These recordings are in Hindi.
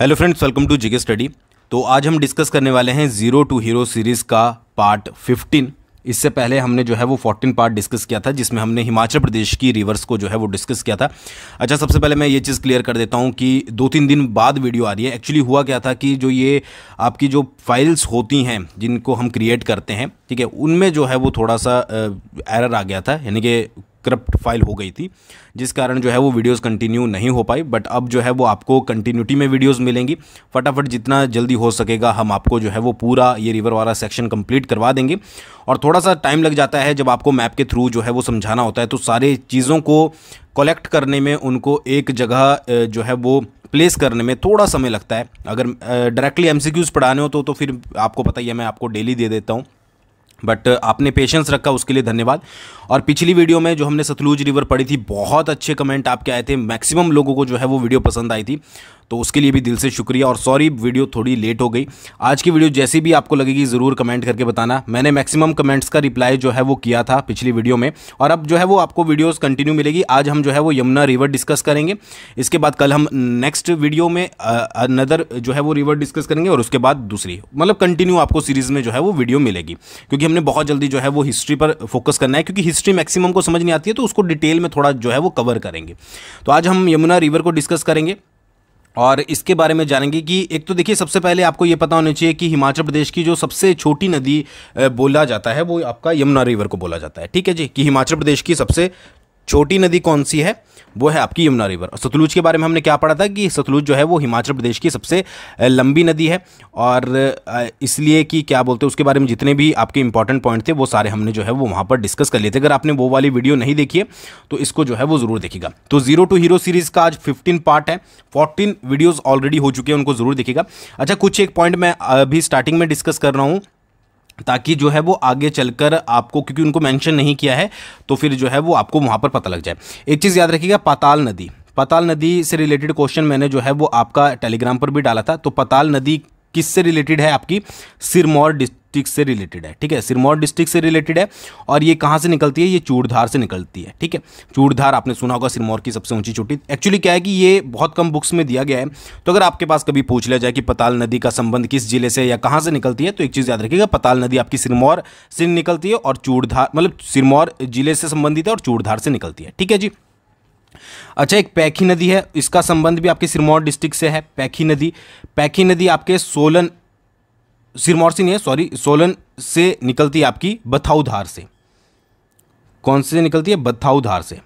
hello friends welcome to GK study तो आज हम डिस्कस करने वाले हैं ज़ीरो टू हीरो सीरीज़ का पार्ट 15 इससे पहले हमने जो है वो 14 पार्ट डिस्कस किया था जिसमें हमने हिमाचल प्रदेश की रिवर्स को जो है वो डिस्कस किया था अच्छा सबसे पहले मैं ये चीज़ क्लियर कर देता हूँ कि दो तीन दिन बाद वीडियो आ रही है एक्चुअली हुआ क्या था कि जो ये आपकी जो फाइल्स होती हैं जिनको हम क्रिएट करते हैं ठीक है उनमें जो है वो थोड़ा सा एरर आ गया था यानी कि करप्ट फाइल हो गई थी जिस कारण जो है वो वीडियोस कंटिन्यू नहीं हो पाई बट अब जो है वो आपको कंटिन्यूटी में वीडियोस मिलेंगी फटाफट जितना जल्दी हो सकेगा हम आपको जो है वो पूरा ये रिवर वाला सेक्शन कंप्लीट करवा देंगे और थोड़ा सा टाइम लग जाता है जब आपको मैप के थ्रू जो है वो समझाना होता है तो सारे चीज़ों को कलेक्ट करने में उनको एक जगह जो है वो प्लेस करने में थोड़ा समय लगता है अगर डायरेक्टली एम पढ़ाने हो तो तो फिर आपको पता ही है मैं आपको डेली दे देता हूँ बट uh, आपने पेशेंस रखा उसके लिए धन्यवाद और पिछली वीडियो में जो हमने सतलुज रिवर पढ़ी थी बहुत अच्छे कमेंट आपके आए थे मैक्सिमम लोगों को जो है वो वीडियो पसंद आई थी तो उसके लिए भी दिल से शुक्रिया और सॉरी वीडियो थोड़ी लेट हो गई आज की वीडियो जैसी भी आपको लगेगी ज़रूर कमेंट करके बताना मैंने मैक्सिमम कमेंट्स का रिप्लाई जो है वो किया था पिछली वीडियो में और अब जो है वो आपको वीडियोज़ कंटिन्यू मिलेगी आज हम जो है वो यमुना रिवर डिस्कस करेंगे इसके बाद कल हम नेक्स्ट वीडियो में अनदर जो है वो रिवर डिस्कस करेंगे और उसके बाद दूसरी मतलब कंटिन्यू आपको सीरीज़ में जो है वो वीडियो मिलेगी क्योंकि हमने बहुत जल्दी जो है वो हिस्ट्री पर फोकस करना है क्योंकि हिस्ट्री मैक्सिमम को समझ नहीं आती है तो उसको डिटेल में थोड़ा जो है वो कवर करेंगे तो आज हम यमुना रिवर को डिस्कस करेंगे और इसके बारे में जानेंगे कि एक तो देखिए सबसे पहले आपको ये पता होना चाहिए कि हिमाचल प्रदेश की जो सबसे छोटी नदी बोला जाता है वो आपका यमुना रिवर को बोला जाता है ठीक है जी कि हिमाचल प्रदेश की सबसे छोटी नदी कौन सी है वो है आपकी यमुना रिवर सतलुज के बारे में हमने क्या पढ़ा था कि सतलुज जो है वो हिमाचल प्रदेश की सबसे लंबी नदी है और इसलिए कि क्या बोलते हैं उसके बारे में जितने भी आपके इंपॉर्टेंट पॉइंट थे वो सारे हमने जो है वो वहाँ पर डिस्कस कर लिए थे अगर आपने वो वाली वीडियो नहीं देखी है तो इसको जो है वो ज़रूर देखिएगा तो जीरो टू हीरो सीरीज़ का आज फिफ्टीन पार्ट है फोर्टीन वीडियोज़ ऑलरेडी हो चुके हैं उनको ज़रूर देखिएगा अच्छा कुछ एक पॉइंट मैं अभी स्टार्टिंग में डिस्कस कर रहा हूँ ताकि जो है वो आगे चलकर आपको क्योंकि उनको मेंशन नहीं किया है तो फिर जो है वो आपको वहाँ पर पता लग जाए एक चीज़ याद रखिएगा पाताल नदी पताल नदी से रिलेटेड क्वेश्चन मैंने जो है वो आपका टेलीग्राम पर भी डाला था तो पताल नदी किससे रिलेटेड है आपकी सिरमौर डिस्ट्रिक्ट डिस्ट्रिक्ट से रिलेटेड है ठीक है सिरमौर डिस्ट्रिक्ट से रिलेटेड है और ये कहाँ से निकलती है ये चूड़धार से निकलती है ठीक है चूड़धार आपने सुना होगा सिरमौर की सबसे ऊंची चोटी एक्चुअली क्या है कि ये बहुत कम बुक्स में दिया गया है तो अगर आपके पास कभी पूछ लिया जाए कि पताल नदी का संबंध किस जिले से या कहाँ से निकलती है तो एक चीज़ याद रखिएगा पताल नदी आपकी सिरमौर से निकलती है और चूड़धार मतलब सिरमौर जिले से संबंधित है और चूड़धार से निकलती है ठीक है जी अच्छा एक पैखी नदी है इसका संबंध भी आपके सिरमौर डिस्ट्रिक्ट से है पैखी नदी पैखी नदी आपके सोलन सिरमौर से नहीं है सॉरी सोलन से निकलती है आपकी बथाऊ धार से कौन से निकलती है बथाऊ धार से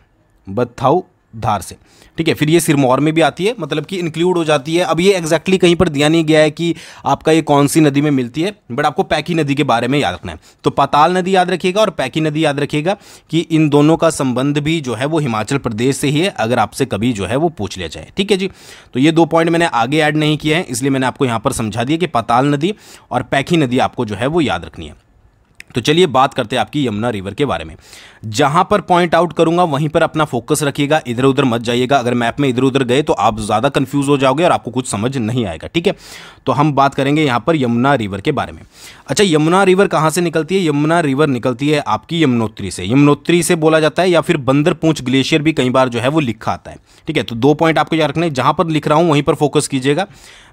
बथाऊ धार से ठीक है फिर ये सिरमौर में भी आती है मतलब कि इंक्लूड हो जाती है अब ये एग्जैक्टली कहीं पर दिया नहीं गया है कि आपका ये कौन सी नदी में मिलती है बट आपको पैकी नदी के बारे में याद रखना है तो पाताल नदी याद रखिएगा और पैकी नदी याद रखिएगा कि इन दोनों का संबंध भी जो है वो हिमाचल प्रदेश से ही है अगर आपसे कभी जो है वो पूछ लिया जाए ठीक है जी तो ये दो पॉइंट मैंने आगे ऐड नहीं किए हैं इसलिए मैंने आपको यहाँ पर समझा दिया कि पाताल नदी और पैकी नदी आपको जो है वो याद रखनी है तो चलिए बात करते हैं आपकी यमुना रिवर के बारे में जहां पर पॉइंट आउट करूंगा वहीं पर अपना फोकस रखिएगा इधर उधर मत जाइएगा अगर मैप में इधर उधर गए तो आप ज़्यादा कंफ्यूज हो जाओगे और आपको कुछ समझ नहीं आएगा ठीक है तो हम बात करेंगे यहां पर यमुना रिवर के बारे में अच्छा यमुना रिवर कहाँ से निकलती है यमुना रिवर निकलती है आपकी यमुनोत्री से यमुनोत्री से बोला जाता है या फिर बंदर पूछ ग्लेशियर भी कई बार जो है वो लिखा आता है ठीक है तो दो पॉइंट आपको याद रखना है जहां पर लिख रहा हूँ वहीं पर फोकस कीजिएगा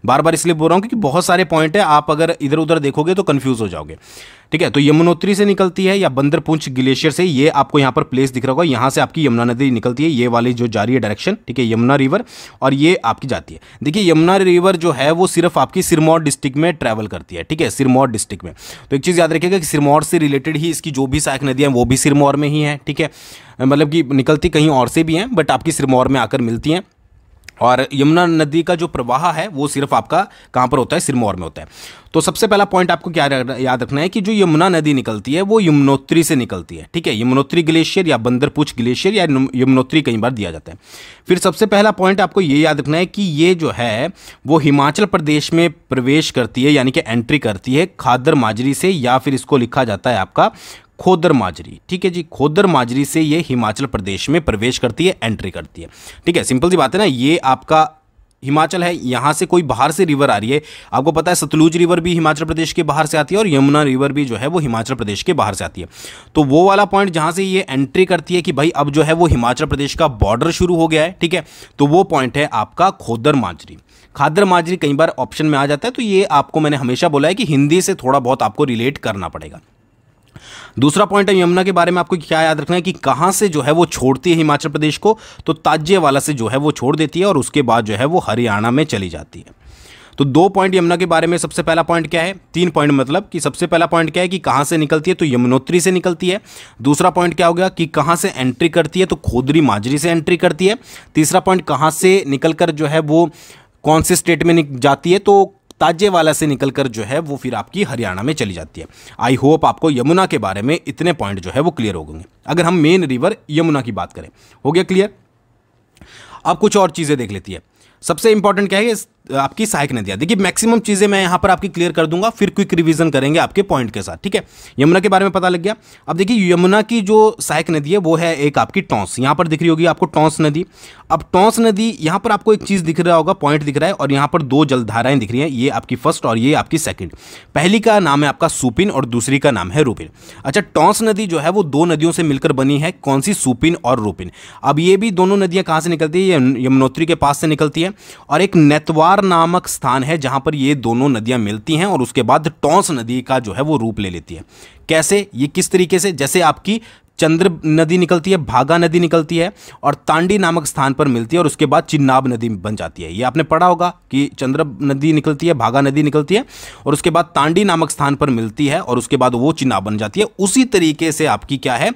बार बार इसलिए बोल रहा हूँ क्योंकि बहुत सारे पॉइंट है आप अगर इधर उधर देखोगे तो कन्फ्यूज़ हो जाओगे ठीक है तो यमुनोत्री से निकलती है या बंदरपुंछ ग्लेशियर से ये आपको यहाँ पर प्लेस दिख रहा होगा यहाँ से आपकी यमुना नदी निकलती है ये वाली जो जा रही है डायरेक्शन ठीक है यमुना रिवर और ये आपकी जाती है देखिए यमुना रिवर जो है वो सिर्फ आपकी सिरमौर डिस्ट्रिक्ट में ट्रैवल करती है ठीक है सिरमौर डिस्ट्रिक्ट में तो एक चीज़ याद रखिएगा कि सिरमौर से रिलेटेड ही इसकी जो भी सहायक नदियाँ वो भी सिरमौर में ही हैं ठीक है मतलब कि निकलती कहीं और से भी हैं बट आपकी सिरमौर में आकर मिलती हैं और यमुना नदी का जो प्रवाह है वो सिर्फ आपका कहाँ पर होता है सिरमौर में होता है तो सबसे पहला पॉइंट आपको क्या याद रखना है कि जो यमुना नदी निकलती है वो यमुनोत्री से निकलती है ठीक है यमुनोत्री ग्लेशियर या बंदरपुछ ग्लेशियर या यमुनोत्री कई बार दिया जाता है फिर सबसे पहला पॉइंट आपको ये याद रखना है कि ये जो है वो हिमाचल प्रदेश में प्रवेश करती है यानी कि एंट्री करती है खादर माजरी से या फिर इसको लिखा जाता है आपका खोदर माजरी ठीक है जी खोदर माजरी से ये हिमाचल प्रदेश में प्रवेश करती है एंट्री करती है ठीक है सिंपल सी बात है ना ये आपका हिमाचल है यहाँ से कोई बाहर से रिवर आ रही है आपको पता है सतलुज रिवर भी हिमाचल प्रदेश के बाहर से आती है और यमुना रिवर भी जो है वो हिमाचल प्रदेश के बाहर से आती है तो वो वाला पॉइंट जहाँ से ये एंट्री करती है कि भाई अब जो है वो हिमाचल प्रदेश का बॉर्डर शुरू हो गया है ठीक है तो वो पॉइंट है आपका खोदर माजरी खादर माजरी कई बार ऑप्शन में आ जाता है तो ये आपको मैंने हमेशा बोला है कि हिंदी से थोड़ा बहुत आपको रिलेट करना पड़ेगा दूसरा पॉइंट है यमुना के बारे में आपको क्या याद रखना है कि कहाँ से जो है वो छोड़ती है हिमाचल प्रदेश को तो ताजियावाला से जो है वो छोड़ देती है और उसके बाद जो है वो हरियाणा में चली जाती है तो दो पॉइंट यमुना के बारे में सबसे पहला पॉइंट क्या है तीन पॉइंट मतलब कि सबसे पहला पॉइंट क्या है कि कहाँ से निकलती है तो यमुनोत्री से निकलती है दूसरा पॉइंट क्या हो गया कि कहाँ से एंट्री करती है तो खोदरी माजरी से एंट्री करती है तीसरा पॉइंट कहाँ से निकल कर जो है वो कौन से स्टेट में जाती है तो ताजेवाला से निकलकर जो है वो फिर आपकी हरियाणा में चली जाती है आई होप आपको यमुना के बारे में इतने पॉइंट जो है वो क्लियर हो गए अगर हम मेन रिवर यमुना की बात करें हो गया क्लियर अब कुछ और चीज़ें देख लेती है सबसे इंपॉर्टेंट क्या है आपकी सहायक दिया देखिए मैक्सिमम चीज़ें मैं यहां पर आपकी क्लियर कर दूंगा फिर क्विक रिविजन करेंगे आपके पॉइंट के साथ ठीक है यमुना के बारे में पता लग गया अब देखिए यमुना की जो सहायक नदी है वो है एक आपकी टोंस यहां पर दिख रही होगी आपको टोंस नदी अब टोंस नदी यहां पर आपको एक चीज़ दिख रहा होगा पॉइंट दिख रहा है और यहां पर दो जलधाराएं दिख रही हैं ये आपकी फर्स्ट और ये आपकी सेकेंड पहली का नाम है आपका सुपिन और दूसरी का नाम है रूपिन अच्छा टोंस नदी जो है वो दो नदियों से मिलकर बनी है कौन सी सुपिन और रूपिन अब ये भी दोनों नदियां कहां से निकलती है यमुनोत्री के पास से निकलती है और एक नेतवार कोलार नामक स्थान है जहां पर ये दोनों नदियां मिलती हैं और उसके बाद टोंस नदी का जो है वो रूप ले लेती है कैसे ये किस तरीके से जैसे आपकी चंद्र नदी निकलती है भागा नदी निकलती है और तांडी नामक स्थान पर मिलती है और उसके बाद चिन्नाब नदी बन जाती है ये आपने पढ़ा होगा कि चंद्र नदी निकलती है भागा नदी निकलती है और उसके बाद तांडी नामक स्थान पर मिलती है और उसके बाद वो चिन्नाब बन जाती है उसी तरीके से आपकी क्या है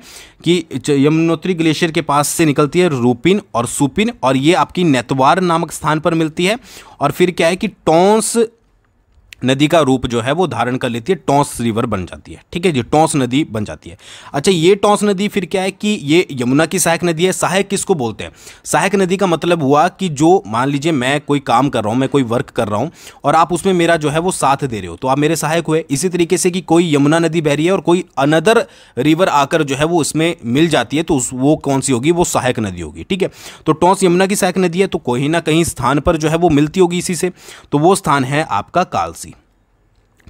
कि यमुनोत्री ग्लेशियर के पास से निकलती है रूपिन और सुपिन और ये आपकी नेतवार नामक स्थान पर मिलती है और फिर क्या है कि टोंस नदी का रूप जो है वो धारण कर लेती है टोंस रिवर बन जाती है ठीक है जी टोंस नदी बन जाती है अच्छा ये टोंस नदी फिर क्या है कि ये यमुना की सहायक नदी है सहायक किसको बोलते हैं सहायक नदी का मतलब हुआ कि जो मान लीजिए मैं कोई काम कर रहा हूँ मैं कोई वर्क कर रहा हूँ और आप उसमें मेरा जो है वो साथ दे रहे हो तो आप मेरे सहायक हुए इसी तरीके से कि कोई यमुना नदी बह रही है और कोई अनदर रिवर आकर जो है वो उसमें मिल जाती है तो उस वो कौन सी होगी वो सहायक नदी होगी ठीक है तो टोंस यमुना की सहायक नदी है तो कहीं ना कहीं स्थान पर जो है वो मिलती होगी इसी से तो वो स्थान है आपका कालसी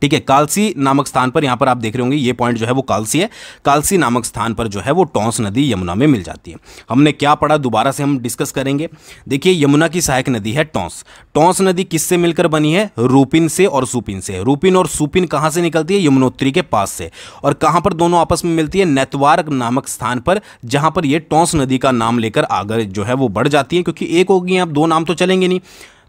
ठीक है कालसी नामक स्थान पर यहां पर आप देख रहे होंगे ये पॉइंट जो है वो कालसी है कालसी नामक स्थान पर जो है वो टोंस नदी यमुना में मिल जाती है हमने क्या पढ़ा दोबारा से हम डिस्कस करेंगे देखिए यमुना की सहायक नदी है टोंस टोंस नदी किससे मिलकर बनी है रूपिन से और सुपिन से रूपिन और सुपिन कहां से निकलती है यमुनोत्री के पास से और कहां पर दोनों आपस में मिलती है नेतवार नामक स्थान पर जहां पर यह टोंस नदी का नाम लेकर आगे जो है वो बढ़ जाती है क्योंकि एक होगी आप दो नाम तो चलेंगे नहीं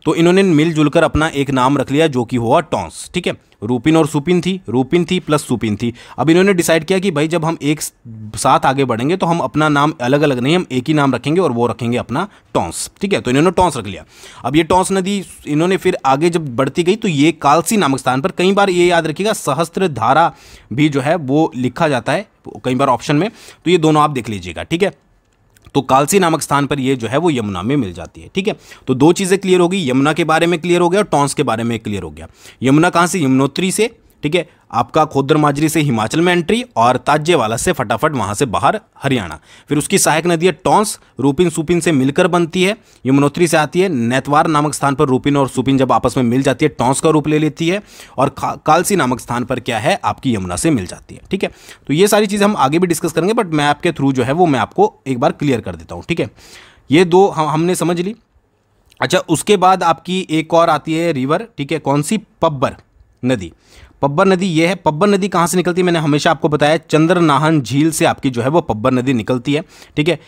तो इन्होंने मिलजुल कर अपना एक नाम रख लिया जो कि हुआ टोंस ठीक है रूपिन और सुपिन थी रूपिन थी प्लस सुपिन थी अब इन्होंने डिसाइड किया कि भाई जब हम एक साथ आगे बढ़ेंगे तो हम अपना नाम अलग अलग नहीं हम एक ही नाम रखेंगे और वो रखेंगे अपना टॉन्स ठीक है तो इन्होंने टॉन्स रख लिया अब ये टॉन्स नदी इन्होंने फिर आगे जब बढ़ती गई तो ये कालसी नामक स्थान पर कई बार ये याद रखिएगा सहस्त्र धारा भी जो है वो लिखा जाता है कई बार ऑप्शन में तो ये दोनों आप देख लीजिएगा ठीक है तो कालसी नामक स्थान पर यह जो है वो यमुना में मिल जाती है ठीक है तो दो चीज़ें क्लियर होगी यमुना के बारे में क्लियर हो गया और टॉन्स के बारे में क्लियर हो गया यमुना कहां से यमुनोत्री से ठीक है आपका खोदर माजरी से हिमाचल में एंट्री और ताजेवाला से फटाफट वहां से बाहर हरियाणा फिर उसकी सहायक नदियाँ टोंस रूपिन सुपिन से मिलकर बनती है यमुनोत्री से आती है नेतवार नामक स्थान पर रूपिन और सुपिन जब आपस में मिल जाती है टोंस का रूप ले लेती है और कालसी नामक स्थान पर क्या है आपकी यमुना से मिल जाती है ठीक है तो ये सारी चीज़ हम आगे भी डिस्कस करेंगे बट मैं आपके थ्रू जो है वो मैं आपको एक बार क्लियर कर देता हूँ ठीक है ये दो हमने समझ ली अच्छा उसके बाद आपकी एक और आती है रिवर ठीक है कौन सी पब्बर नदी पब्बर नदी ये है पब्बर नदी कहाँ से निकलती है मैंने हमेशा आपको बताया चंद्र नाहन झील से आपकी जो है वो पब्बर नदी निकलती है ठीक है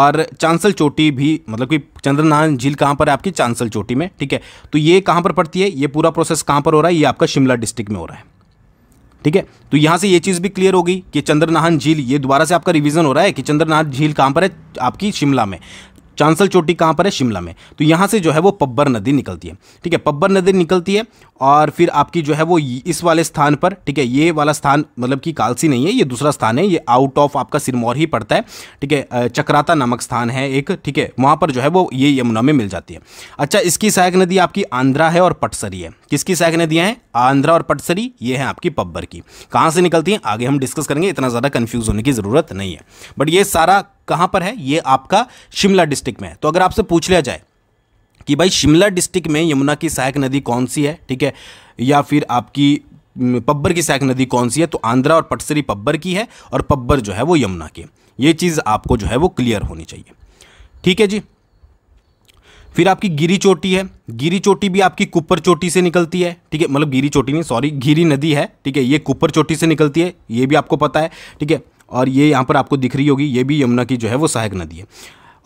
और चांसल चोटी भी मतलब कि चंद्र नाहन झील कहाँ पर है आपकी चांसल चोटी में ठीक है तो ये कहाँ पर पड़ती है ये पूरा प्रोसेस कहाँ पर हो रहा है ये आपका शिमला डिस्ट्रिक्ट में हो रहा है ठीक है तो यहाँ से ये चीज़ भी क्लियर होगी कि चंद्र नाहन झील ये दोबारा से आपका रिविजन हो रहा है कि चंद्रनाहन झील कहाँ पर है आपकी शिमला में चांसल चोटी कहाँ पर है शिमला में तो यहाँ से जो है वो पब्बर नदी निकलती है ठीक है पब्बर नदी निकलती है और फिर आपकी जो है वो इस वाले स्थान पर ठीक है ये वाला स्थान मतलब कि कालसी नहीं है ये दूसरा स्थान है ये आउट ऑफ आपका सिरमौर ही पड़ता है ठीक है चक्राता नामक स्थान है एक ठीक है वहाँ पर जो है वो ये यमुना में मिल जाती है अच्छा इसकी सहायक नदी आपकी आंध्रा है और पटसरी है किसकी सहायक नदियाँ हैं आंध्रा और पटसरी ये है आपकी पब्बर की कहाँ से निकलती हैं आगे हम डिस्कस करेंगे इतना ज़्यादा कन्फ्यूज़ होने की ज़रूरत नहीं है बट ये सारा कहां पर है ये आपका शिमला डिस्ट्रिक्ट में है तो अगर आपसे पूछ लिया जाए कि भाई शिमला डिस्ट्रिक्ट में यमुना की सहायक नदी कौन सी है ठीक है या फिर आपकी पब्बर की सहायक नदी कौन सी है तो आंध्रा और पटसरी पब्बर की है और पब्बर जो है वो यमुना की ये चीज़ आपको जो है वो क्लियर होनी चाहिए ठीक है जी फिर आपकी गिरी चोटी है गिरी चोटी भी आपकी कुपर चोटी से निकलती है ठीक है मतलब गिरी चोटी नहीं सॉरी गिरी नदी है ठीक है ये कुपर चोटी से निकलती है ये भी आपको पता है ठीक है और ये यहाँ पर आपको दिख रही होगी ये भी यमुना की जो है वो सहायक नदी है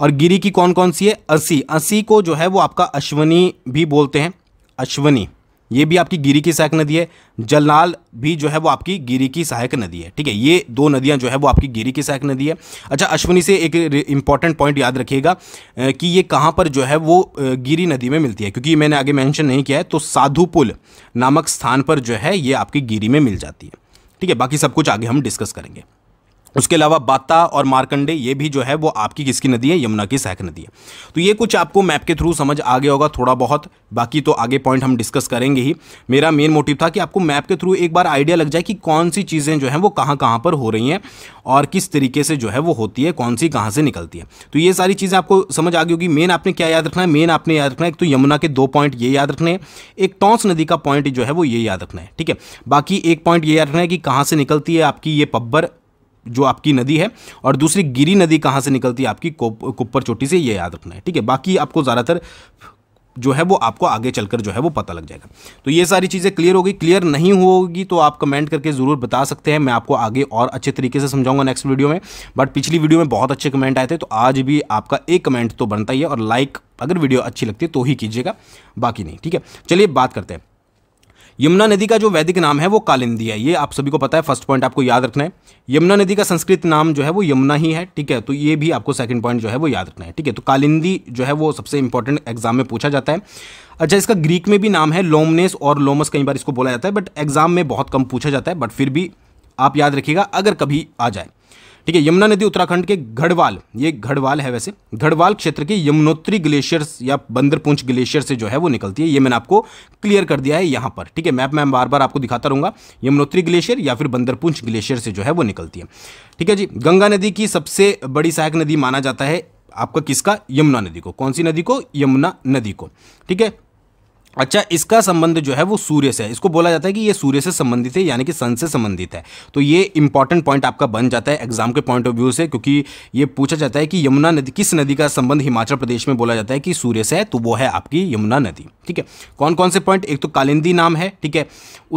और गिरी की कौन कौन सी है असी असी को जो है वो आपका अश्वनी भी बोलते हैं अश्वनी ये भी आपकी गिरी की सहायक नदी है जलनाल भी जो है वो आपकी गिरी की सहायक नदी है ठीक है ये दो नदियां जो है वो आपकी गिरी की सहायक नदी है अच्छा अश्वनी से एक इंपॉर्टेंट पॉइंट याद रखिएगा कि ये कहाँ पर जो है वो गिरी नदी में मिलती है क्योंकि मैंने आगे मेंशन नहीं किया है तो साधुपुल नामक स्थान पर जो है ये आपकी गिरी में मिल जाती है ठीक है बाकी सब कुछ आगे हम डिस्कस करेंगे उसके अलावा बाता और मारकंडे ये भी जो है वो आपकी किसकी नदी है यमुना की सहक नदी है तो ये कुछ आपको मैप के थ्रू समझ आ गया होगा थोड़ा बहुत बाकी तो आगे पॉइंट हम डिस्कस करेंगे ही मेरा मेन मोटिव था कि आपको मैप के थ्रू एक बार आइडिया लग जाए कि कौन सी चीज़ें जो हैं वो कहाँ कहाँ पर हो रही हैं और किस तरीके से जो है वो होती है कौन सी कहाँ से निकलती है तो ये सारी चीज़ें आपको समझ आ गई होगी मेन आपने क्या याद रखना है मेन आपने याद रखना है एक तो यमुना के दो पॉइंट ये याद रखने हैं एक टॉन्स नदी का पॉइंट जो है वो ये याद रखना है ठीक है बाकी एक पॉइंट ये याद रखना है कि कहाँ से निकलती है आपकी ये पब्बर जो आपकी नदी है और दूसरी गिरी नदी कहाँ से निकलती है आपकी कुप्पर चोटी से ये याद रखना है ठीक है बाकी आपको ज़्यादातर जो है वो आपको आगे चलकर जो है वो पता लग जाएगा तो ये सारी चीज़ें क्लियर होगी क्लियर नहीं होगी तो आप कमेंट करके ज़रूर बता सकते हैं मैं आपको आगे और अच्छे तरीके से समझाऊंगा नेक्स्ट वीडियो में बट पिछली वीडियो में बहुत अच्छे कमेंट आए थे तो आज भी आपका एक कमेंट तो बनता ही है और लाइक अगर वीडियो अच्छी लगती है तो ही कीजिएगा बाकी नहीं ठीक है चलिए बात करते हैं यमुना नदी का जो वैदिक नाम है वो कालिंदी है ये आप सभी को पता है फर्स्ट पॉइंट आपको याद रखना है यमुना नदी का संस्कृत नाम जो है वो यमुना ही है ठीक है तो ये भी आपको सेकंड पॉइंट जो है वो याद रखना है ठीक है तो कालिंदी जो है वो सबसे इंपॉर्टेंट एग्जाम में पूछा जाता है अच्छा इसका ग्रीक में भी नाम है लोमनेस और लोमस कई बार इसको बोला जाता है बट एग्जाम में बहुत कम पूछा जाता है बट फिर भी आप याद रखिएगा अगर कभी आ जाए ठीक है यमुना नदी उत्तराखंड के गढ़वाल ये गढ़वाल है वैसे गढ़वाल क्षेत्र के यमुनोत्री ग्लेशियर या बंदरपुंछ ग्लेशियर से जो है वो निकलती है ये मैंने आपको क्लियर कर दिया है यहां पर ठीक है मैप मैं बार बार आपको दिखाता रहूंगा यमुनोत्री ग्लेशियर या फिर बंदरपुंछ ग्लेशियर से जो है वो निकलती है ठीक है जी गंगा नदी की सबसे बड़ी सहायक नदी माना जाता है आपका किसका यमुना नदी को कौन सी नदी को यमुना नदी को ठीक है अच्छा इसका संबंध जो है वो सूर्य से है इसको बोला जाता है कि ये सूर्य से संबंधित है यानी कि सन से संबंधित है तो ये इंपॉर्टेंट पॉइंट आपका बन जाता है एग्जाम के पॉइंट ऑफ व्यू से क्योंकि ये पूछा जाता है कि यमुना नदी किस नदी का संबंध हिमाचल प्रदेश में बोला जाता है कि सूर्य से है तो वो है आपकी यमुना नदी ठीक है कौन कौन से पॉइंट एक तो कालिंदी नाम है ठीक है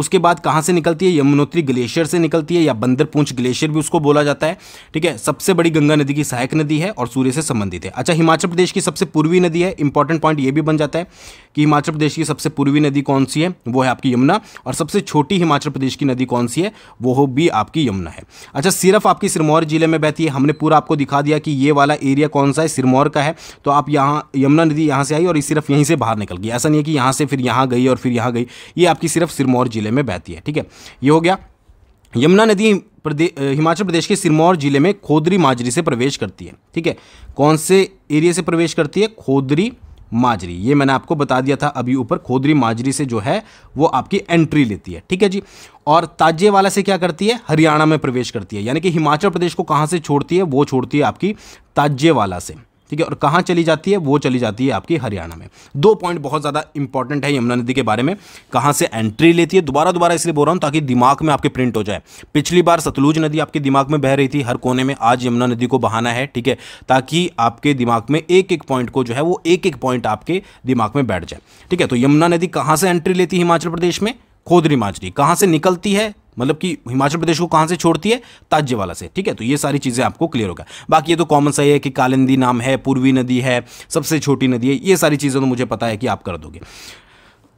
उसके बाद कहाँ से निकलती है यमुनोत्री ग्लेशियर से निकलती है या बंदरपूंछ ग्लेशियर भी उसको बोला जाता है ठीक है सबसे बड़ी गंगा नदी की सहायक नदी है और सूर्य से संबंधित है अच्छा हिमाचल प्रदेश की सबसे पूर्वी नदी है इंपॉर्टेंट पॉइंट ये भी बन जाता है कि हिमाचल प्रदेश की सबसे पूर्वी नदी कौन सी है वो है आपकी यमुना और सबसे छोटी हिमाचल प्रदेश की नदी कौन सी है वो हो भी आपकी यमुना है अच्छा सिर्फ आपकी सिरमौर जिले में बहती है हमने पूरा आपको दिखा दिया कि ये वाला एरिया कौन सा है सिरमौर का है तो आप यहाँ यमुना नदी यहाँ से आई और सिर्फ यहीं से बाहर निकल गई ऐसा नहीं है कि यहाँ से फिर यहाँ गई और फिर यहाँ गई ये आपकी सिर्फ सिरमौर जिले में बहती है ठीक है ये हो गया यमुना नदी प्रदे, हिमाचल प्रदेश के सिरमौर जिले में खोदरी माजरी से प्रवेश करती है ठीक है कौन से एरिया से प्रवेश करती है खोदरी माजरी ये मैंने आपको बता दिया था अभी ऊपर खोदरी माजरी से जो है वो आपकी एंट्री लेती है ठीक है जी और वाला से क्या करती है हरियाणा में प्रवेश करती है यानी कि हिमाचल प्रदेश को कहाँ से छोड़ती है वो छोड़ती है आपकी वाला से ठीक है और कहाँ चली जाती है वो चली जाती है आपकी हरियाणा में दो पॉइंट बहुत ज़्यादा इंपॉर्टेंट है यमुना नदी के बारे में कहाँ से एंट्री लेती है दोबारा दोबारा इसलिए बोल रहा हूँ ताकि दिमाग में आपके प्रिंट हो जाए पिछली बार सतलुज नदी आपके दिमाग में बह रही थी हर कोने में आज यमुना नदी को बहाना है ठीक है ताकि आपके दिमाग में एक एक पॉइंट को जो है वो एक एक पॉइंट आपके दिमाग में बैठ जाए ठीक है तो यमुना नदी कहाँ से एंट्री लेती है हिमाचल प्रदेश में खोदरी माजरी कहाँ से निकलती है मतलब कि हिमाचल प्रदेश को कहाँ से छोड़ती है ताज्यवाला से ठीक है तो ये सारी चीज़ें आपको क्लियर होगा बाकी ये तो कॉमन सही है कि कालिंदी नाम है पूर्वी नदी है सबसे छोटी नदी है ये सारी चीज़ें तो मुझे पता है कि आप कर दोगे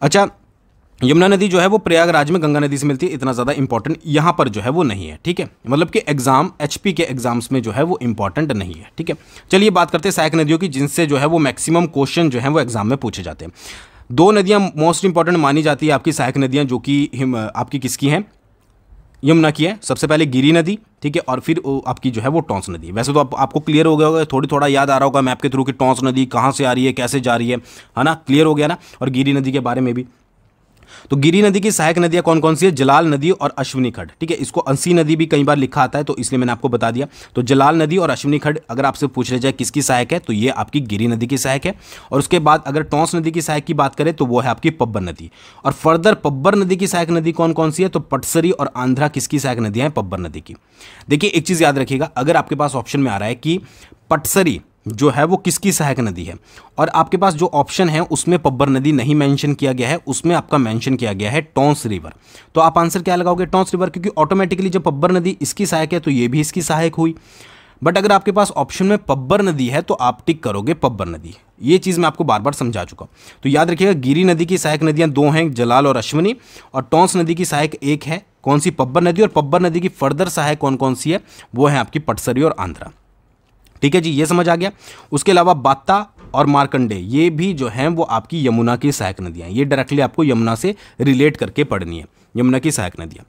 अच्छा यमुना नदी जो है वो प्रयागराज में गंगा नदी से मिलती है इतना ज़्यादा इंपॉर्टेंट यहाँ पर जो है वो नहीं है ठीक है मतलब कि एग्जाम एचपी के एग्जाम्स में जो है वो इंपॉर्टेंट नहीं है ठीक है चलिए बात करते हैं सहायक नदियों की जिनसे जो है वो मैक्सिमम क्वेश्चन जो है वो एग्जाम में पूछे जाते हैं दो नदियाँ मोस्ट इंपॉर्टेंट मानी जाती है आपकी सहायक नदियाँ जो कि आपकी किसकी हैं यमुना की है सबसे पहले गिरी नदी ठीक है और फिर आपकी जो है वो टोंस नदी वैसे तो आप, आपको क्लियर हो गया होगा थोड़ी थोड़ा याद आ रहा होगा मैप के थ्रू कि टोंस नदी कहाँ से आ रही है कैसे जा रही है है ना क्लियर हो गया ना और गिरी नदी के बारे में भी तो गिरी नदी की सहायक नदियाँ कौन कौन सी है जलाल नदी और अश्विनी खड ठीक है इसको अंसी नदी भी कई बार लिखा आता है तो इसलिए मैंने आपको बता दिया तो जलाल नदी और अश्विनी खड अगर आपसे पूछ ले जाए किसकी सहायक है तो ये आपकी गिरी नदी की सहायक है और उसके बाद अगर टोंस नदी की सहायक की बात करें तो वो है आपकी पब्बर नदी और फर्दर पब्बर नदी की सहायक नदी कौन कौन सी है तो पटसरी और आंध्रा किसकी सहायक नदियाँ हैं पब्बर नदी की देखिए एक चीज़ याद रखिएगा अगर आपके पास ऑप्शन में आ रहा है कि पटसरी जो है वो किसकी सहायक नदी है और आपके पास जो ऑप्शन है उसमें पब्बर नदी नहीं मेंशन किया गया है उसमें आपका मेंशन किया गया है टोंस रिवर तो आप आंसर क्या लगाओगे टोंस रिवर क्योंकि ऑटोमेटिकली जब पब्बर नदी इसकी सहायक है तो ये भी इसकी सहायक हुई बट अगर आपके पास ऑप्शन में पब्बर नदी है तो आप टिक करोगे पब्बर नदी ये चीज़ मैं आपको बार बार समझा चुका हूँ तो याद रखिएगा गिरी नदी की सहायक नदियाँ दो हैं जलाल और अश्वनी और टोंस नदी की सहायक एक है कौन सी पब्बर नदी और पब्बर नदी की फर्दर सहायक कौन कौन सी है वो है आपकी पटसरी और आंध्रा ठीक है जी ये समझ आ गया उसके अलावा बात्ता और मार्कंडे ये भी जो हैं वो आपकी यमुना की सहायक नदियाँ ये डायरेक्टली आपको यमुना से रिलेट करके पढ़नी है यमुना की सहायक नदियाँ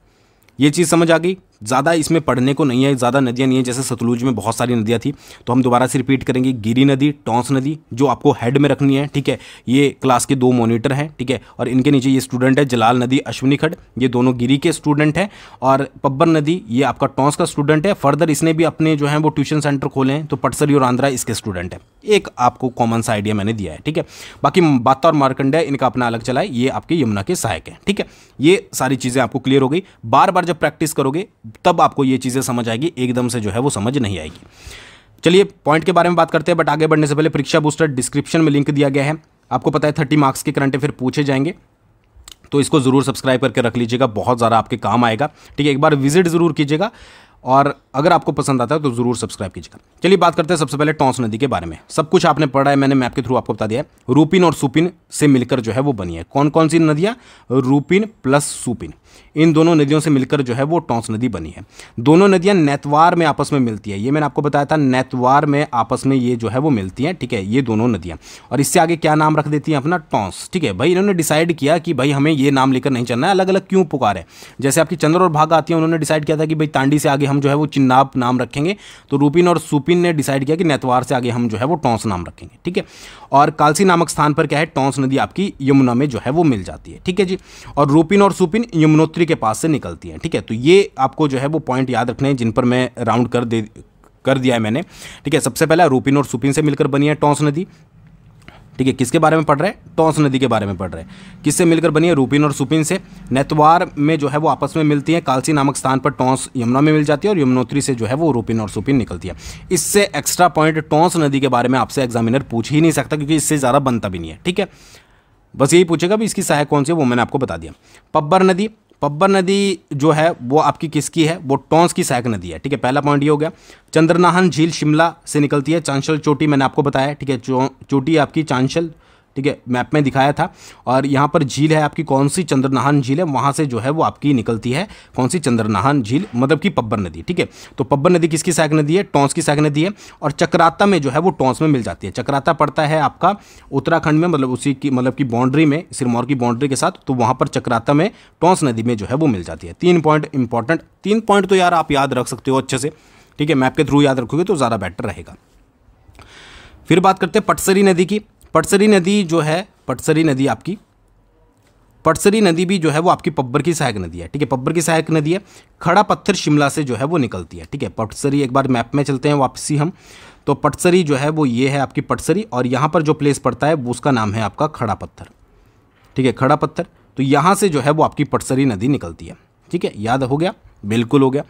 ये चीज़ समझ आ गई ज़्यादा इसमें पढ़ने को नहीं है ज़्यादा नदियाँ नहीं है जैसे सतलुज में बहुत सारी नदियाँ थी तो हम दोबारा से रिपीट करेंगे गिरी नदी टोंस नदी जो आपको हेड में रखनी है ठीक है ये क्लास के दो मोनिटर हैं ठीक है और इनके नीचे ये स्टूडेंट है जलाल नदी अश्विनी खड ये दोनों गिरी के स्टूडेंट हैं और पब्बर नदी ये आपका टोंस का स्टूडेंट है फर्दर इसने भी अपने जो है वो ट्यूशन सेंटर खोले हैं तो पटसरी और आंध्रा इसके स्टूडेंट हैं एक आपको कॉमन सा आइडिया मैंने दिया है ठीक है बाकी बाता और मारकंड इनका अपना अलग चला है ये आपके यमुना के सहायक है ठीक है ये सारी चीज़ें आपको क्लियर हो गई बार बार जब प्रैक्टिस करोगे तब आपको ये चीज़ें समझ आएगी एकदम से जो है वो समझ नहीं आएगी चलिए पॉइंट के बारे में बात करते हैं बट आगे बढ़ने से पहले परीक्षा बूस्टर डिस्क्रिप्शन में लिंक दिया गया है आपको पता है थर्टी मार्क्स के करंट अफेयर पूछे जाएंगे तो इसको ज़रूर सब्सक्राइब करके रख लीजिएगा बहुत ज़्यादा आपके काम आएगा ठीक है एक बार विजिट ज़रूर कीजिएगा और अगर आपको पसंद आता है तो ज़रूर सब्सक्राइब कीजिएगा चलिए बात करते हैं सबसे पहले टॉन्स नदी के बारे में सब कुछ आपने पढ़ा है मैंने मैप के थ्रू आपको बता दिया है रूपिन और सुपिन से मिलकर जो है वो बनी है कौन कौन सी नदियाँ रूपिन प्लस सुपिन इन दोनों नदियों से मिलकर जो है वो टोंस नदी बनी है दोनों नदियाँ नेतवार में आपस में मिलती है ये मैंने आपको बताया था नैतवार में आपस में ये जो है वो मिलती हैं ठीक है ये दोनों नदियाँ और इससे आगे क्या नाम रख देती हैं अपना टोंस ठीक है भाई इन्होंने डिसाइड किया कि भाई हमें ये नाम लेकर नहीं चलना है अलग अलग क्यों पुकार है जैसे आपकी चंद्र और भाग आती है उन्होंने डिसाइड किया था कि भाई तांडी से आगे हम जो है वो चिन्नाब नाम रखेंगे तो रूपिन और सुपिन ने डिसाइड किया कि नेतवार से आगे हम जो है वो टोंस नाम रखेंगे ठीक है और कालसी नामक स्थान पर क्या है टोंस नदी आपकी यमुना में जो है वो मिल जाती है ठीक है जी और रूपिन और सुपिन यमुनोत्री के पास से निकलती हैं ठीक है तो ये आपको जो है वो पॉइंट याद रखने हैं जिन पर मैं राउंड कर दे कर दिया है मैंने ठीक है सबसे पहला रूपिन और सुपिन से मिलकर बनी है टोंस नदी ठीक है किसके बारे में पढ़ रहे हैं टोंस नदी के बारे में पढ़ रहे हैं किससे मिलकर बनी है रूपिन और सुपिन से नेतवार में जो है वो आपस में मिलती है कालसी नामक स्थान पर टोंस यमुना में मिल जाती है और यमुनोत्री से जो है वो रूपिन और सुपिन निकलती है इससे एक्स्ट्रा पॉइंट टोंस नदी के बारे में आपसे एग्जामिनर पूछ ही नहीं सकता क्योंकि इससे ज़्यादा बनता भी नहीं है ठीक है बस यही पूछेगा भी इसकी सहायक कौन सी है वो मैंने आपको बता दिया पब्बर नदी पब्बर नदी जो है वो आपकी किसकी है वो टोंस की सहायक नदी है ठीक है पहला पॉइंट ये हो गया चंद्रनाहन झील शिमला से निकलती है चांशल चोटी मैंने आपको बताया ठीक है चोटी आपकी चांशल ठीक है मैप में दिखाया था और यहाँ पर झील है आपकी कौन सी चंद्रनाहन झील है वहाँ से जो है वो आपकी निकलती है कौन सी चंद्रनाहन झील मतलब कि पब्बर नदी ठीक है तो पब्बर नदी किसकी सहायक नदी है टोंस की सहायक नदी है और चक्राता में जो है वो टोंस में मिल जाती है चक्राता पड़ता है आपका उत्तराखंड में मतलब उसी की मतलब की बाउंड्री में सिरमौर की बाउंड्री के साथ तो वहाँ पर चक्राता में टोंस नदी में जो है वो मिल जाती है तीन पॉइंट इंपॉर्टेंट तीन पॉइंट तो यार आप याद रख सकते हो अच्छे से ठीक है मैप के थ्रू याद रखोगे तो ज़्यादा बेटर रहेगा फिर बात करते हैं पटसरी नदी की पटसरी नदी जो है पटसरी नदी आपकी पटसरी नदी भी जो है वो आपकी पब्बर की सहायक नदी है ठीक है पब्बर की सहायक नदी है खड़ा पत्थर शिमला से जो है वो निकलती है ठीक है पटसरी एक बार मैप में चलते हैं वापसी हम तो पटसरी जो है वो ये है आपकी पटसरी और यहाँ पर जो प्लेस पड़ता है वो उसका नाम है आपका खड़ा पत्थर ठीक है खड़ा पत्थर तो यहाँ से जो है वो आपकी पटसरी नदी निकलती है ठीक है याद हो गया बिल्कुल हो गया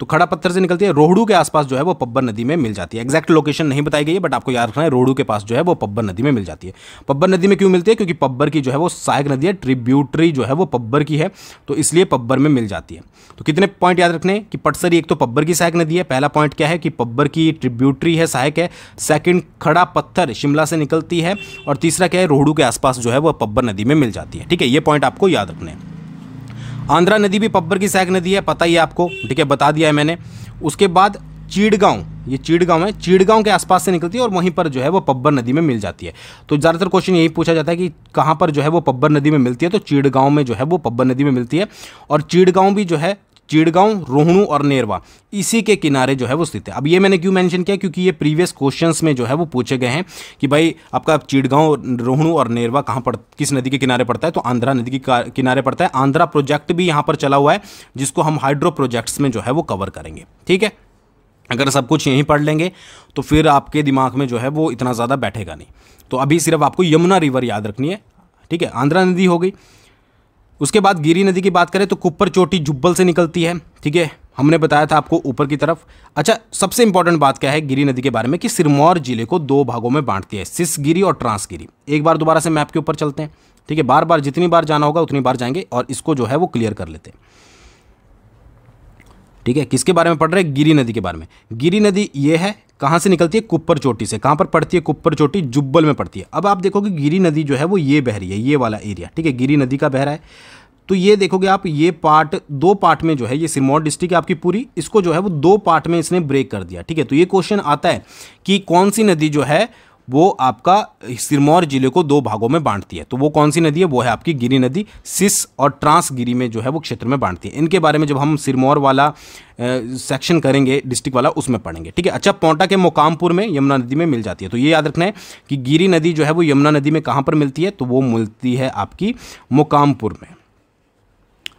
तो खड़ा पत्थर से निकलती है रोहड़ू के आसपास जो है वो पब्बर नदी में मिल जाती है एक्जैक्ट लोकेशन नहीं बताई गई है बट आपको याद रखना है रोहड़ू के पास जो है वो पब्बर नदी में मिल जाती है पब्बर नदी में क्यों मिलती है क्योंकि पब्बर की जो है वो सहायक नदी है ट्रिब्यूटरी जो है वो पब्बर की है तो इसलिए पब्बर में मिल जाती है तो कितने पॉइंट याद रखने कि पटसरी एक तो पब्बर की सहायक नदी है पहला पॉइंट क्या है कि पब्बर की ट्रिब्यूटरी है सहायक है सेकेंड खड़ा पत्थर शिमला से निकलती है और तीसरा क्या है रोहड़ू के आसपास जो है वो पब्बर नदी में मिल जाती है ठीक है ये पॉइंट आपको याद रखने हैं आंध्रा नदी भी पब्बर की सैक नदी है पता ही है आपको ठीक है बता दिया है मैंने उसके बाद चीड़गांव ये चीड़गांव है चीड़गांव के आसपास से निकलती है और वहीं पर जो है वो पब्बर नदी में मिल जाती है तो ज़्यादातर क्वेश्चन यही पूछा जाता है कि कहाँ पर जो है वो पब्बर नदी में मिलती है तो चीड़गांव में जो है वो पब्बर नदी में मिलती है और चीड़गांव भी जो है चिड़गांव रोहणू और नेरवा इसी के किनारे जो है वो स्थित है अब ये मैंने क्यों मेंशन किया क्योंकि ये प्रीवियस क्वेश्चन में जो है वो पूछे गए हैं कि भाई आपका चिड़गांव रोहणू और नेरवा कहाँ पड़ किस नदी के किनारे पड़ता है तो आंध्रा नदी के किनारे पड़ता है आंध्रा प्रोजेक्ट भी यहाँ पर चला हुआ है जिसको हम हाइड्रो प्रोजेक्ट्स में जो है वो कवर करेंगे ठीक है अगर सब कुछ यहीं पढ़ लेंगे तो फिर आपके दिमाग में जो है वो इतना ज़्यादा बैठेगा नहीं तो अभी सिर्फ आपको यमुना रिवर याद रखनी है ठीक है आंध्रा नदी हो गई उसके बाद गिरी नदी की बात करें तो कुप्पर चोटी जुब्बल से निकलती है ठीक है हमने बताया था आपको ऊपर की तरफ अच्छा सबसे इंपॉर्टेंट बात क्या है गिरी नदी के बारे में कि सिरमौर जिले को दो भागों में बांटती है सिस गिरी और ट्रांसगिरी एक बार दोबारा से मैप के ऊपर चलते हैं ठीक है बार बार जितनी बार जाना होगा उतनी बार जाएंगे और इसको जो है वो क्लियर कर लेते हैं ठीक है किसके बारे में पढ़ रहे हैं गिरी नदी के बारे में गिरी नदी ये है कहाँ से निकलती है कुप्पर चोटी से कहाँ पर पड़ती है कुप्पर चोटी जुब्बल में पड़ती है अब आप देखोगे गिरी नदी जो है वो ये बह रही है ये वाला एरिया ठीक है गिरी नदी का बह रहा है तो ये देखोगे आप ये पार्ट दो पार्ट में जो है ये सिरमौर डिस्ट्रिक्ट है आपकी पूरी इसको जो है वो दो पार्ट में इसने ब्रेक कर दिया ठीक है तो ये क्वेश्चन आता है कि कौन सी नदी जो है वो आपका सिरमौर जिले को दो भागों में बांटती है तो वो कौन सी नदी है वो है आपकी गिरी नदी सिस और ट्रांस गिरी में जो है वो क्षेत्र में बांटती है इनके बारे में जब हम सिरमौर वाला सेक्शन करेंगे डिस्ट्रिक्ट वाला उसमें पढ़ेंगे ठीक है अच्छा पोंटा के मोकामपुर में यमुना नदी में मिल जाती है तो ये याद रखना है कि गिरी नदी जो है वो यमुना नदी में कहाँ पर मिलती है तो वो मिलती है आपकी मोकामपुर में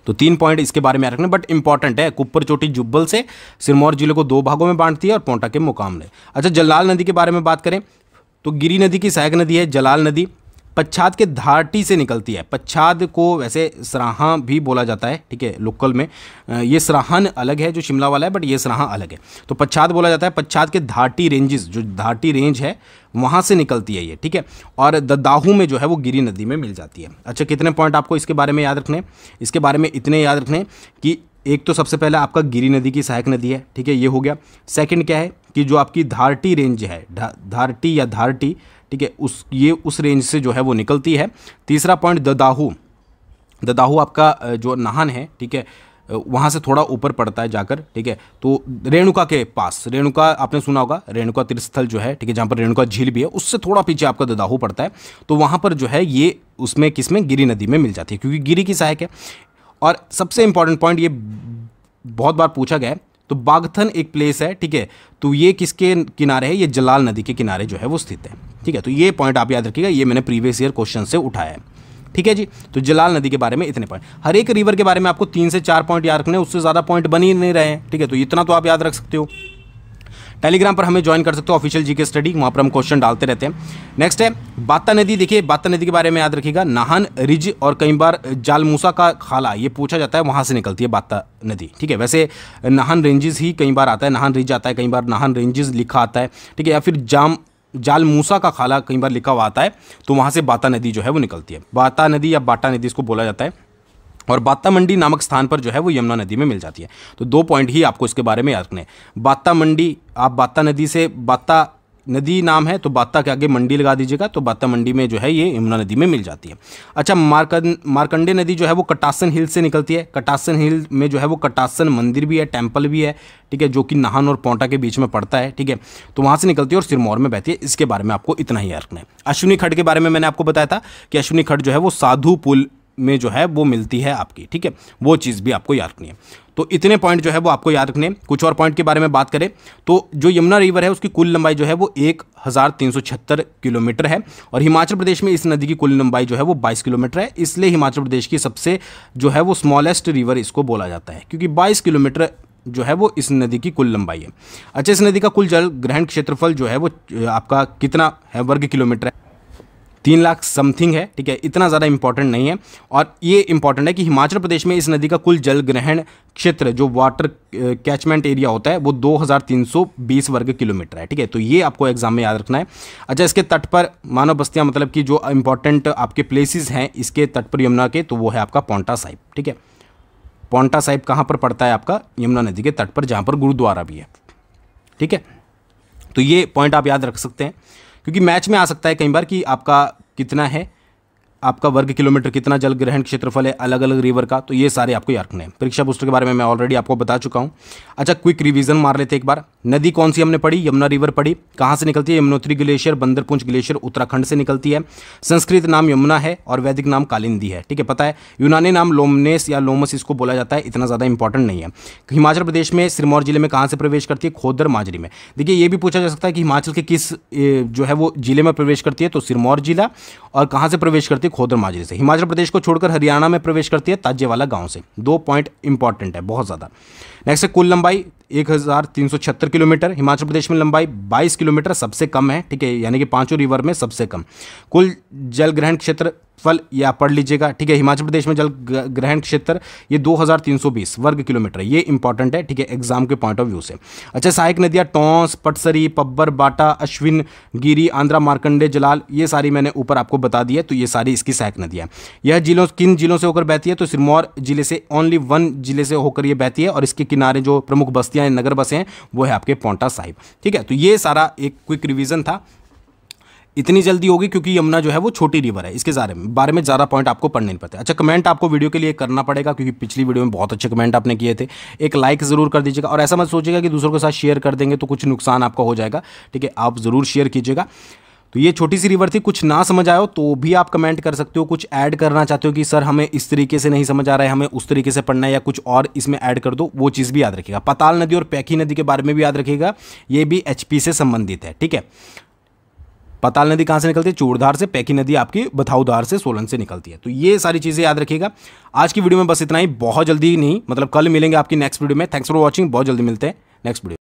तो तीन पॉइंट इसके बारे में रखना बट इंपॉर्टेंट है कुप्पर चोटी जुब्बल से सिरमौर जिले को दो भागों में बांटती है और पोंटा के मुकाम ने अच्छा जलाल नदी के बारे में बात करें तो गिरी नदी की सहायक नदी है जलाल नदी पच्छाद के धाटी से निकलती है पच्छाद को वैसे सराहा भी बोला जाता है ठीक है लोकल में ये सराहन अलग है जो शिमला वाला है बट ये सराहा अलग है तो पच्छाद बोला जाता है पच्छाद के धाटी रेंजेस जो धाटी रेंज है वहाँ से निकलती है ये ठीक है और ददाहू में जो है वो गिरी नदी में मिल जाती है अच्छा कितने पॉइंट आपको इसके बारे में याद रखने इसके बारे में इतने याद रखने कि एक तो सबसे पहले आपका गिरी नदी की सहायक नदी है ठीक है ये हो गया सेकेंड क्या है कि जो आपकी धारटी रेंज है धारटी या धारटी ठीक है उस ये उस रेंज से जो है वो निकलती है तीसरा पॉइंट ददाहू ददाहू आपका जो नाहन है ठीक है वहाँ से थोड़ा ऊपर पड़ता है जाकर ठीक है तो रेणुका के पास रेणुका आपने सुना होगा रेणुका तीर्थस्थल जो है ठीक है जहाँ पर रेणुका झील भी है उससे थोड़ा पीछे आपका ददाहू पड़ता है तो वहाँ पर जो है ये उसमें किसमें गिरी नदी में मिल जाती है क्योंकि गिरी की सहायक है और सबसे इंपॉर्टेंट पॉइंट ये बहुत बार पूछा गया है तो बागथन एक प्लेस है ठीक है तो ये किसके किनारे है ये जलाल नदी के किनारे जो है वो स्थित है ठीक है तो ये पॉइंट आप याद रखिएगा ये मैंने प्रीवियस ईयर क्वेश्चन से उठाया है ठीक है जी तो जलाल नदी के बारे में इतने पॉइंट हर एक रिवर के बारे में आपको तीन से चार पॉइंट याद रखने उससे ज़्यादा पॉइंट बन ही नहीं रहे ठीक है तो इतना तो आप याद रख सकते हो टेलीग्राम पर हमें ज्वाइन कर सकते हो ऑफिशियल जी के स्टडी वहाँ पर हम क्वेश्चन डालते रहते हैं नेक्स्ट है बाता नदी देखिए बाता नदी के बारे में याद रखिएगा नाहन रिज और कई बार जालमूसा का खाला ये पूछा जाता है वहाँ से निकलती है बाता नदी ठीक है वैसे नाहन रेंजेस ही कई बार आता है नाहन रिज आता है कई बार नाहन रेंजेस लिखा आता है ठीक है या फिर जाम जाल मूसा का खाला कई बार लिखा हुआ आता है तो वहाँ से बाता नदी जो है वो निकलती है बाता नदी या बाटा नदी इसको बोला जाता है और बात्ता मंडी नामक स्थान पर जो है वो यमुना नदी में मिल जाती है तो दो पॉइंट ही आपको इसके बारे में याद रखने बात्ता मंडी आप बात्ता नदी से बात्ता नदी नाम है तो बात्ता के आगे मंडी लगा दीजिएगा तो बात्ता मंडी में जो है ये यमुना नदी में मिल जाती है अच्छा मार्कन मार्कंडे नदी जो है वो कटासन हिल से निकलती है कटासन हिल में जो है वो कटासन मंदिर भी है टेम्पल भी है ठीक है जो कि नाहन और पौटा के बीच में पड़ता है ठीक है तो वहाँ से निकलती है और सिरमौर में बहती है इसके बारे में आपको इतना ही रखना है अश्विनी खड के बारे में मैंने आपको बताया था कि अश्विनी खड जो है वो साधु पुल में जो है वो मिलती है आपकी ठीक है वो चीज़ भी आपको याद रखनी है तो इतने पॉइंट जो है वो आपको याद रखने कुछ और पॉइंट के बारे में बात करें तो जो यमुना रिवर है उसकी कुल लंबाई जो है वो एक हज़ार तीन सौ छिहत्तर किलोमीटर है और हिमाचल प्रदेश में इस नदी की कुल लंबाई जो है वो बाईस किलोमीटर है इसलिए हिमाचल प्रदेश की सबसे जो है वो स्मॉलेस्ट रिवर इसको बोला जाता है क्योंकि बाईस किलोमीटर जो है वो इस नदी की कुल लंबाई है अच्छा इस नदी का कुल जल ग्रहण क्षेत्रफल जो है वो आपका कितना है वर्ग किलोमीटर है तीन लाख समथिंग है ठीक है इतना ज़्यादा इंपॉर्टेंट नहीं है और ये इंपॉर्टेंट है कि हिमाचल प्रदेश में इस नदी का कुल जल ग्रहण क्षेत्र जो वाटर कैचमेंट एरिया होता है वो 2320 वर्ग किलोमीटर है ठीक है तो ये आपको एग्जाम में याद रखना है अच्छा इसके तट पर मानव बस्तियाँ मतलब कि जो इंपॉर्टेंट आपके प्लेसेस हैं इसके तट पर यमुना के तो वो है आपका पौंटा साहिब ठीक है पौंटा साहिब कहाँ पर पड़ता है आपका यमुना नदी के तट पर जहाँ पर गुरुद्वारा भी है ठीक है तो ये पॉइंट आप याद रख सकते हैं क्योंकि मैच में आ सकता है कई बार कि आपका कितना है आपका वर्ग किलोमीटर कितना जल ग्रहण क्षेत्रफल है अलग अलग रिवर का तो ये सारे आपको याद रखने हैं परीक्षा पुस्तक के बारे में मैं ऑलरेडी आपको बता चुका हूँ अच्छा क्विक रिवीजन मार लेते एक बार नदी कौन सी हमने पढ़ी यमुना रिवर पढ़ी कहाँ से निकलती है यमुनोत्री ग्लेशियर बंदरपुंज ग्लेशियर उत्तराखंड से निकलती है संस्कृत नाम यमुना है और वैदिक नाम कालिंदी है ठीक है पता है यूनानी नाम लोमनेस या लोमस इसको बोला जाता है इतना ज़्यादा इंपॉर्टेंट नहीं है हिमाचल प्रदेश में सिरमौर जिले में कहाँ से प्रवेश करती है खोदर माजरी में देखिए ये भी पूछा जा सकता है कि हिमाचल के किस जो है वो जिले में प्रवेश करती है तो सिरमौर जिला और कहाँ से प्रवेश करती है खोदर माजरे से हिमाचल प्रदेश को छोड़कर हरियाणा में प्रवेश करती है ताजेवाला गांव से दो पॉइंट इंपॉर्टेंट है बहुत ज़्यादा नेक्स्ट है कुल लंबाई एक हज़ार तीन सौ छिहत्तर किलोमीटर हिमाचल प्रदेश में लंबाई बाईस किलोमीटर सबसे कम है ठीक है यानी कि पांचों रिवर में सबसे कम कुल जल ग्रहण क्षेत्र फल या पढ़ लीजिएगा ठीक है हिमाचल प्रदेश में जल ग्रहण क्षेत्र ये 2320 वर्ग किलोमीटर ये इंपॉर्टेंट है ठीक है एग्जाम के पॉइंट ऑफ व्यू से अच्छा सहायक नदियाँ टोंस पटसरी पब्बर बाटा अश्विन गिरी आंध्रा मार्कंडे जलाल ये सारी मैंने ऊपर आपको बता दी है तो ये सारी इसकी सहायक नदियाँ यह जिलों किन जिलों से होकर बहती है तो सिरमौर जिले से ओनली वन जिले से होकर यह बहती है और इसके किनारे जो प्रमुख बस्ती बस्तियां नगर बसें हैं वो है आपके पौंटा साहिब ठीक है तो ये सारा एक क्विक रिविज़न था इतनी जल्दी होगी क्योंकि यमुना जो है वो छोटी रिवर है इसके बारे में बारे में ज़्यादा पॉइंट आपको पढ़ नहीं पड़ते अच्छा कमेंट आपको वीडियो के लिए करना पड़ेगा क्योंकि पिछली वीडियो में बहुत अच्छे कमेंट आपने किए थे एक लाइक ज़रूर कर दीजिएगा और ऐसा मत सोचिएगा कि दूसरों के साथ शेयर कर देंगे तो कुछ नुकसान आपका हो जाएगा ठीक है आप ज़रूर शेयर कीजिएगा तो ये छोटी सी रिवर थी कुछ ना समझ आयो तो भी आप कमेंट कर सकते हो कुछ ऐड करना चाहते हो कि सर हमें इस तरीके से नहीं समझ आ रहा है हमें उस तरीके से पढ़ना है या कुछ और इसमें ऐड कर दो वो चीज़ भी याद रखिएगा पताल नदी और पैकी नदी के बारे में भी याद रखिएगा ये भी एच से संबंधित है ठीक है पताल नदी कहाँ से निकलती है चूड़धार से पैकी नदी आपकी बथाऊधार से सोलन से निकलती है तो ये सारी चीज़ें याद रखिएगा आज की वीडियो में बस इतना ही बहुत जल्दी नहीं मतलब कल मिलेंगे आपकी नेक्स्ट वीडियो में थैंक्स फॉर वॉचिंग बहुत जल्दी मिलते हैं नेक्स्ट वीडियो